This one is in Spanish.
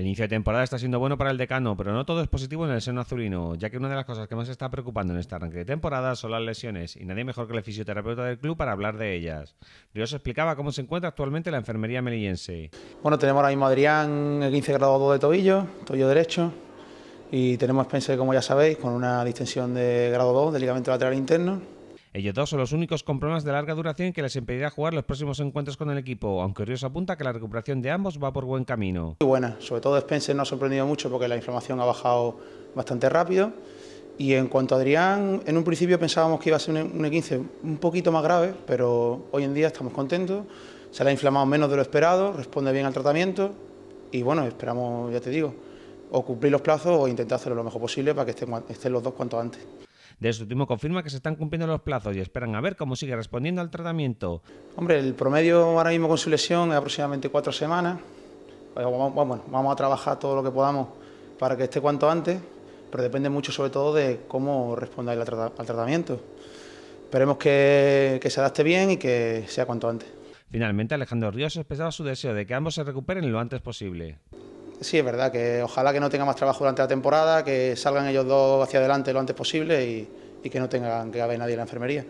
El inicio de temporada está siendo bueno para el decano, pero no todo es positivo en el seno azulino, ya que una de las cosas que más está preocupando en este arranque de temporada son las lesiones, y nadie mejor que el fisioterapeuta del club para hablar de ellas. Ríos explicaba cómo se encuentra actualmente la enfermería melillense. Bueno, tenemos ahora mismo a Adrián, el 15 grado 2 de tobillo, tobillo derecho, y tenemos a como ya sabéis, con una distensión de grado 2 del ligamento lateral interno ellos dos son los únicos con problemas de larga duración que les impedirá jugar los próximos encuentros con el equipo, aunque Ríos apunta que la recuperación de ambos va por buen camino. Muy buena, sobre todo Spencer nos ha sorprendido mucho porque la inflamación ha bajado bastante rápido. Y en cuanto a Adrián, en un principio pensábamos que iba a ser un E15 un poquito más grave, pero hoy en día estamos contentos. Se le ha inflamado menos de lo esperado, responde bien al tratamiento y bueno, esperamos, ya te digo, o cumplir los plazos o intentar hacerlo lo mejor posible para que estén los dos cuanto antes. De este último confirma que se están cumpliendo los plazos y esperan a ver cómo sigue respondiendo al tratamiento. Hombre, el promedio ahora mismo con su lesión es aproximadamente cuatro semanas. Eh, bueno, vamos a trabajar todo lo que podamos para que esté cuanto antes, pero depende mucho sobre todo de cómo responda al tratamiento. Esperemos que, que se adapte bien y que sea cuanto antes. Finalmente, Alejandro Ríos expresaba su deseo de que ambos se recuperen lo antes posible sí es verdad que ojalá que no tenga más trabajo durante la temporada, que salgan ellos dos hacia adelante lo antes posible y, y que no tengan que haber nadie en la enfermería.